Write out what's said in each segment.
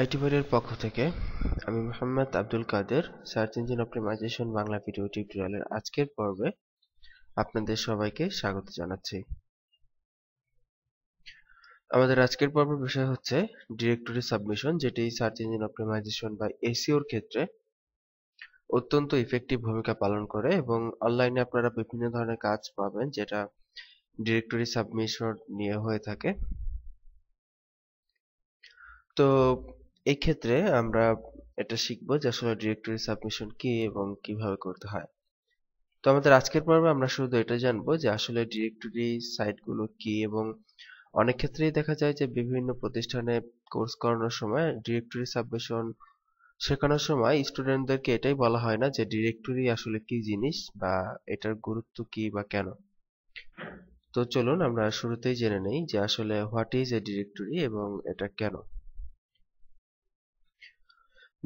আইটিভারের পক্ষ থেকে আমি Mohammad Abdul Kader search engine optimization Bangla video টিউটোরিয়ালের আজকের পর্বে আপনাদের সবাইকে স্বাগত জানাচ্ছি আমাদের আজকের পর্বের বিষয় হচ্ছে ডিরেক্টরি সাবমিশন যেটি সার্চ ইঞ্জিন অপটিমাইজেশন বা এসিওর ক্ষেত্রে অত্যন্ত ইফেক্টিভ ভূমিকা পালন করে এবং অনলাইনে আপনারা বিভিন্ন ধরনের কাজ পাবেন যেটা ডিরেক্টরি সাবমিশন নিয়ে হয়ে থাকে তো এই ক্ষেত্রে আমরা এটা শিখবো যে আসলে ডিরেক্টরি সাবমিশন কি এবং কিভাবে করতে হয় তো আমাদের আজকের পর্বে আমরা শুধু এটা জানবো যে আসলে ডিরেক্টরি সাইটগুলো কি এবং অনেক ক্ষেত্রেই দেখা যায় যে বিভিন্ন প্রতিষ্ঠানে কোর্স করানোর সময় ডিরেক্টরি সাবমিশন শেখানোর সময় স্টুডেন্টদেরকে এটাই বলা হয় না যে ডিরেক্টরি আসলে কি জিনিস বা এটার গুরুত্ব কি বা কেন তো চলুন আমরা শুরুতেই জেনে নেই যে আসলে হোয়াট ইজ এ ডিরেক্টরি এবং এটা কেন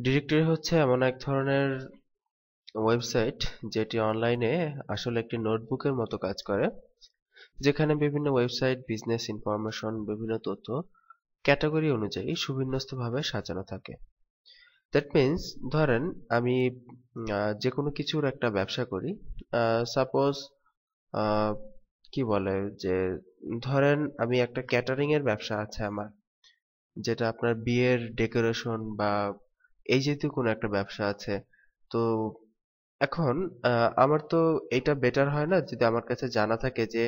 ডিরেক্টরি হচ্ছে এমন এক ধরনের ওয়েবসাইট যেটি অনলাইনে আসলে একটি নোটবুকের মতো কাজ করে যেখানে বিভিন্ন ওয়েবসাইট বিজনেস ইনফরমেশন বিভিন্ন তথ্য ক্যাটাগরি অনুযায়ী সুবিন্যস্তভাবে সাজানো থাকে দ্যাট মিন্স ধরেন আমি যে কোনো কিছুর একটা ব্যবসা করি সাপোজ কি বলে যে ধরেন আমি একটা ক্যাটারিং এর ব্যবসা আছে আমার যেটা আপনার বিয়ের ডেকোরেশন বা এই জাতীয় কোনো একটা ব্যবসা আছে তো এখন আমার তো এটা বেটার হয় না যদি আমার কাছে জানা থাকে যে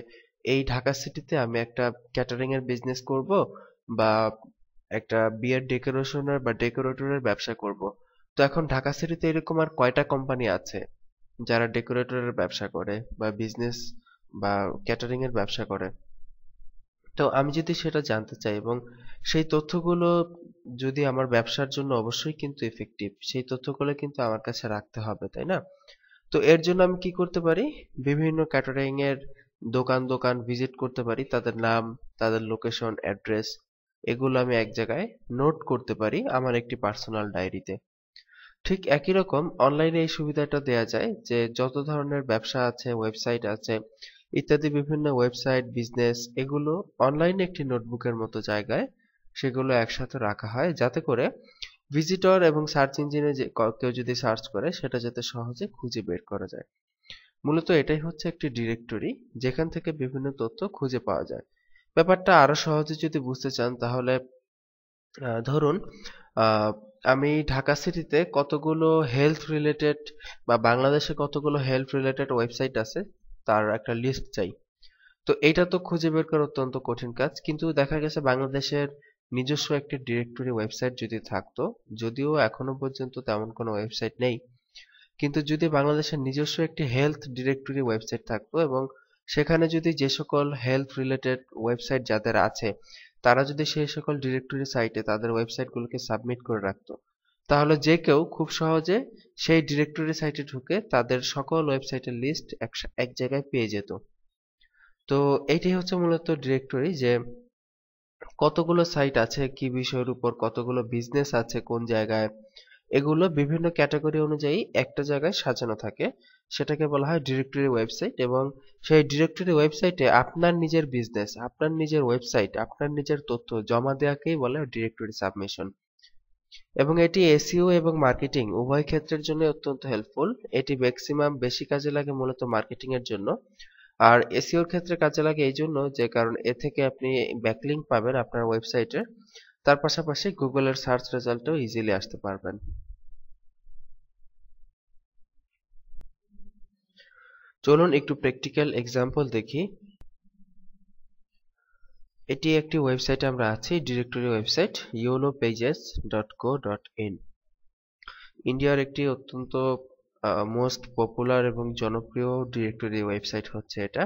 এই ঢাকা সিটিতে আমি একটা ক্যাটারিং এর বিজনেস করব বা একটা বিয়ার ডেকোরেশনের বা ডেকোরেটরের ব্যবসা করব তো এখন ঢাকা সিটিতে এরকম আর কয়টা কোম্পানি আছে যারা ডেকোরেটরের ব্যবসা করে বা বিজনেস বা ক্যাটারিং এর ব্যবসা করে তো আমি যদি সেটা জানতে চাই এবং সেই তথ্যগুলো যদি আমার ব্যবসার জন্য অবশ্যই কিন্তু এফেক্টিভ সেই তথ্যগুলো কিন্তু আমার কাছে রাখতে হবে তাই না তো এর জন্য আমি কি করতে পারি বিভিন্ন ক্যাটারিং এর দোকান দোকান ভিজিট করতে পারি তাদের নাম তাদের লোকেশন অ্যাড্রেস এগুলো আমি এক জায়গায় নোট করতে পারি আমার একটি পার্সোনাল ডায়েরিতে ঠিক একই রকম অনলাইনে এই সুবিধাটা দেয়া যায় যে যত ধরনের ব্যবসা আছে ওয়েবসাইট আছে ইত্যাদি বিভিন্ন ওয়েবসাইট বিজনেস এগুলো অনলাইনে একটি নোটবুকের মতো জায়গায় সেগুলো একসাথে রাখা হয় যাতে করে ভিজিটর এবং সার্চ ইঞ্জিনে যে কেউ যদি সার্চ করে সেটা যাতে সহজে খুঁজে বের করা যায় মূলত এটাই হচ্ছে একটি ডিরেক্টরি যেখান থেকে বিভিন্ন তথ্য খুঁজে পাওয়া যায় ব্যাপারটা আরো সহজে যদি বুঝতে চান তাহলে ধরুন আমি ঢাকা সিটিতে কতগুলো হেলথ রিলেটেড বা বাংলাদেশে কতগুলো হেলথ রিলেটেড ওয়েবসাইট আছে তার একটা লিস্ট চাই তো এটা তো খুঁজে বের করা অত্যন্ত কঠিন কাজ কিন্তু দেখা গেছে বাংলাদেশের নিজস্ব একটি ডিরেক্টরি ওয়েবসাইট যদি থাকতো যদিও এখনো পর্যন্ত তেমন কোনো ওয়েবসাইট নেই কিন্তু যদি বাংলাদেশের নিজস্ব একটি হেলথ ডিরেক্টরি ওয়েবসাইট থাকতো এবং সেখানে যদি যে সকল হেলথ রিলেটেড ওয়েবসাইট যাদের আছে তারা যদি সেই সকল ডিরেক্টরি সাইটে তাদের ওয়েবসাইটগুলোকে সাবমিট করে রাখতো তাহলে যে কেউ খুব সহজে সেই ডিরেক্টরি সাইটে ঢুকে তাদের সকল ওয়েবসাইটের লিস্ট এক জায়গায় পেয়ে যেত তো এইটাই হচ্ছে মূলত ডিরেক্টরি যে কতগুলো সাইট আছে কি বিষয়ের উপর কতগুলো বিজনেস আছে কোন জায়গায় এগুলো বিভিন্ন ক্যাটাগরি অনুযায়ী একটা জায়গায় সাজানো থাকে সেটাকে বলা হয় ডিরেক্টরি ওয়েবসাইট এবং সেই ডিরেক্টরি ওয়েবসাইটে আপনার নিজের বিজনেস আপনার নিজের ওয়েবসাইট আপনার নিজের তথ্য জমা দেওয়াকেই বলে ডিরেক্টরি সাবমিশন এবং এটি এসিও এবং মার্কেটিং উভয় ক্ষেত্রের জন্য অত্যন্ত হেল্পফুল এটি ম্যাক্সিমাম বেশি কাজে লাগে মূলত মার্কেটিং এর জন্য আর এসইওর ক্ষেত্রে কাজে লাগে এই জন্য যে কারণ এ থেকে আপনি ব্যাকলিং পাবেন আপনার ওয়েবসাইটে তার পাশাপাশি গুগলের সার্চ রেজাল্টও ইজিলি আসতে পারবেন চলুন একটু প্র্যাকটিক্যাল এক্সাম্পল দেখি এটি একটি ওয়েবসাইট আমরা আছি directory website yellow pages dot co dot in ইন্ডিয়ার একটি অত্যন্ত মোস্ট পপুলার এবং জনপ্রিয় ডিরেক্টরি ওয়েবসাইট হচ্ছে এটা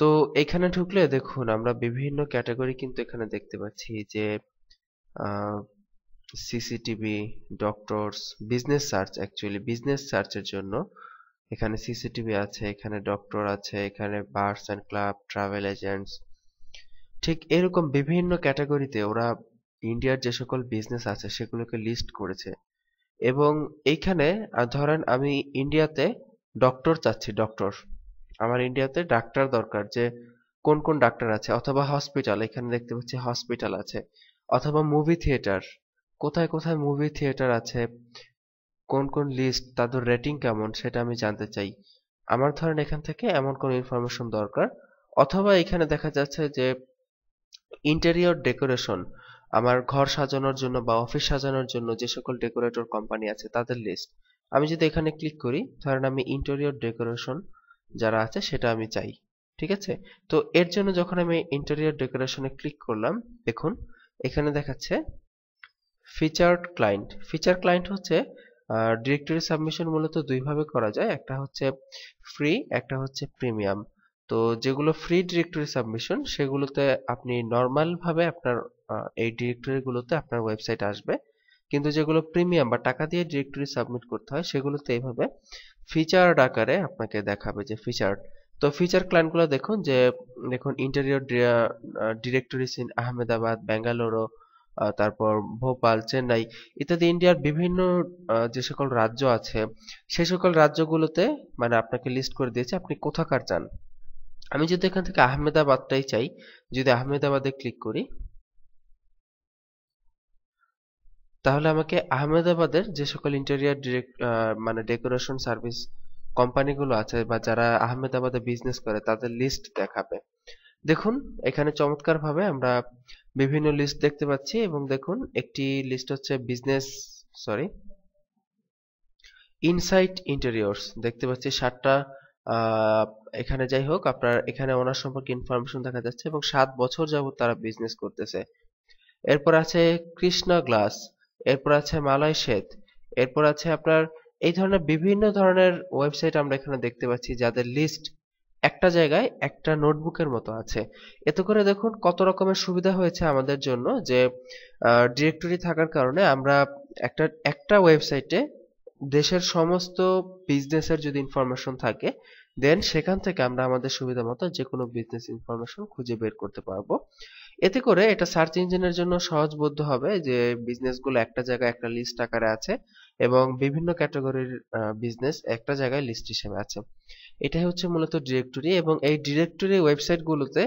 তো এখানে ঢুকলে দেখুন আমরা বিভিন্ন ক্যাটাগরি কিন্তু এখানে দেখতে পাচ্ছি যে CCTV doctors business search actually business সার্চের জন্য এখানে সিসিটিভি আছে এখানে ডক্টর আছে এখানে bars and club travel agents ঠিক এরকম বিভিন্ন ক্যাটাগরিতে ওরা ইন্ডিয়ার যে সকল বিজনেস আছে সেগুলোকে লিস্ট করেছে এবং এইখানে ধরেন আমি ইন্ডিয়াতে ডক্টর চাচ্ছি ডক্টর আমার ইন্ডিয়াতে ডাক্তার দরকার যে কোন কোন ডাক্তার আছে অথবা হসপিটাল এখানে দেখতে পাচ্ছি হসপিটাল আছে অথবা মুভি থিয়েটার কোথায় কোথায় মুভি থিয়েটার আছে কোন কোন লিস্ট তাদের রেটিং কেমন সেটা আমি জানতে চাই আমার ধরেন এখান থেকে এমন কোন ইনফরমেশন দরকার অথবা এখানে দেখা যাচ্ছে যে ইন্টেরিয়র ডেকোরেশন আমার ঘর সাজানোর জন্য বা অফিস সাজানোর জন্য যে সকল ডেকোরেটর কোম্পানি আছে তাদের লিস্ট আমি যদি এখানে ক্লিক করি ধরেন আমি ইন্টেরিয়র ডেকোরেশন যারা আছে সেটা আমি চাই ঠিক আছে তো এর জন্য যখন আমি ইন্টেরিয়র ডেকোরেশনে ক্লিক করলাম দেখুন এখানে দেখাচ্ছে ফিচার্ড ক্লায়েন্ট ফিচার ক্লায়েন্ট হচ্ছে ডিরেক্টরি সাবমিশন মূলত দুইভাবে করা যায় একটা হচ্ছে ফ্রি একটা হচ্ছে প্রিমিয়াম তো যেগুলো ফ্রি ডিরেক্টরি সাবমিশন সেগুলোতে আপনি নর্মালভাবে আপনার এই ডিরেক্টরিগুলোতে আপনার ওয়েবসাইট আসবে কিন্তু যেগুলো প্রিমিয়াম বা টাকা দিয়ে ডিরেক্টরি সাবমিট করতে হয় সেগুলোতে এইভাবে ফিচার্ড আকারে আপনাকে দেখাবে যে ফিচার্ড তো ফিচার ক্লায়েন্টগুলো দেখুন যে দেখুন ইন্টেরিয়র ডিরেক্টরিস ইন আহমেদাবাদ ব্যাঙ্গালোরও তারপর ভোপাল চেন্নাই ইত্যাদি ইন্ডিয়ার বিভিন্ন যে সকল রাজ্য আছে সে সকল রাজ্যগুলোতে মানে আপনাকে লিস্ট করে দিয়েছে আপনি কোথাকার চান আমি যদি এখান থেকে আহমেদাবাদটাই চাই যদি আহমেদাবাদে ক্লিক করি তাহলে আমাকে আহমেদাবাদের যে সকল ইন্টেরিয়ার মানে ডেকোরেশন সার্ভিস কোম্পানিগুলো আছে বা যারা আহমেদাবাদে বিজনেস করে তাদের লিস্ট দেখাবে দেখুন এখানে চমৎকারভাবে আমরা বিভিন্ন লিস্ট দেখতে পাচ্ছি এবং দেখুন একটি লিস্ট হচ্ছে বিজনেস সরি ইনসাইট ইন্টেরিয়র্স দেখতে পাচ্ছি সাতটা এখানে যাই হোক আপনার এখানে ওনার সম্পর্কে ইনফরমেশন দেখা যাচ্ছে এবং সাত বছর যাবত তারা বিজনেস করতেছে এরপর আছে কৃষ্ণা গ্লাস এরপর আছে মালয় শেত এরপর আছে আপনার এই ধরনের বিভিন্ন ধরনের ওয়েবসাইট আমরা এখানে দেখতে পাচ্ছি যাদের লিস্ট একটা জায়গায় একটা নোটবুকের মতো আছে এতে করে দেখুন কত রকমের সুবিধা হয়েছে আমাদের জন্য যে ডিরেক্টরি থাকার কারণে আমরা একটা একটা ওয়েবসাইটে দেশের সমস্ত বিজনেসের যদি ইনফরমেশন থাকে দেন সেখান থেকে আমরা আমাদের সুবিধা মতো যে কোনো বিজনেস ইনফরমেশন খুঁজে বের করতে পারবো এতে করে এটা সার্চ ইঞ্জিনের জন্য সহজবোধ্য হবে যে বিজনেসগুলো একটা জায়গায় একটা লিস্ট আকারে আছে এবং বিভিন্ন ক্যাটাগরির বিজনেস একটা জায়গায় লিস্ট হিসেবে আছে এটাই হচ্ছে মূলত ডিরেক্টরি এবং এই ডিরেক্টরি ওয়েবসাইটগুলোতে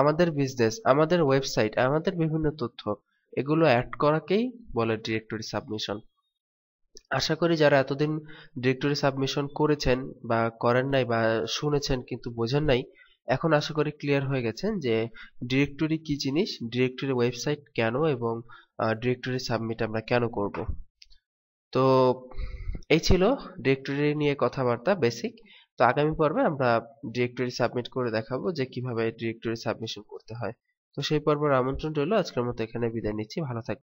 আমাদের বিজনেস আমাদের ওয়েবসাইট আমাদের বিভিন্ন তথ্য এগুলো অ্যাড করাকেই বলে ডিরেক্টরি সাবমিশন আশা করি যারা এতদিন ডিরেক্টরি সাবমিশন করেছেন বা করেন নাই বা শুনেছেন কিন্তু বোঝেন নাই এখন আশা করি ক্লিয়ার হয়ে গেছেন যে ডিরেক্টরি কি জিনিস ডিরেক্টরি ওয়েবসাইট কেন এবং ডিরেক্টরি সাবমিট আমরা কেন করব তো এই ছিল ডিরেক্টরি নিয়ে কথাবার্তা বেসিক তো আগামী পর্বে আমরা ডিরেক্টরি সাবমিট করে দেখাবো যে কিভাবে ডিরেক্টরি সাবমিশন করতে হয় তো সেই পর্বের আমন্ত্রণ রইল আজকের মতো এখানে বিদায় নিচ্ছি ভালো থাকবেন